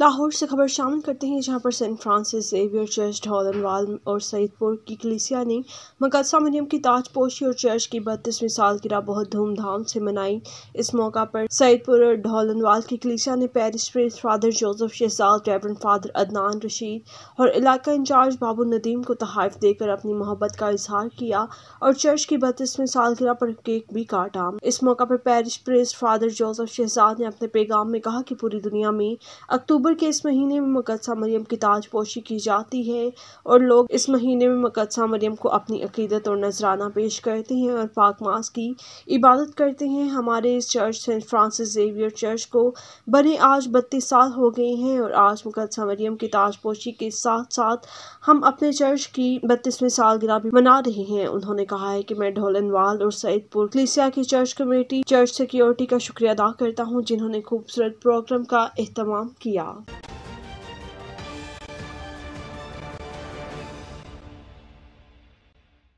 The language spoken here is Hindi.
लाहौर से खबर शामिल करते हैं जहां पर saint Francis Xavier church Dholanwal और सईदपुर की कलिसिया ने मकदसा मरियम की ताजपोशी और चर्च की बत्तीसवीं सालगिरह बहुत धूमधाम से मनाई इस मौका पर सईदपुर और ढोलनवाल की कलिसिया ने parish priest father Joseph Shahzad reverend father Adnan Rashid और इलाका इंचार्ज बाबू नदीम को तहफ़ देकर अपनी मोहब्बत का इजहार किया और चर्च की बत्तीसवीं सालगिरह पर केक भी काटा इस मौका पर parish priest father Joseph Shahzad ने अपने पैगाम में कहा कि पूरी दुनिया में अक्टूबर अक्टूबर के इस महीने में मकदसा मरियम की ताजपोशी की जाती है और लोग इस महीने में मकदसा मरियम को अपनी अकीदत और नजराना पेश करते हैं और पाक मास की इबादत करते हैं हमारे इस church saint Francis Xavier church को बने आज बत्तीस साल हो गए हैं और आज मुकदसा मरियम की ताजपोशी के साथ साथ हम अपने चर्च की बत्तीसवीं सालगिरह भी मना रहे हैं उन्होंने कहा है कि मैं ढोलनवाल और सईदपुर क्लिसिया की चर्च कमेटी चर्च सिक्योरिटी का शुक्रिया अदा करता हूँ जिन्होंने खूबसूरत प्रोग्राम का अहतमाम किया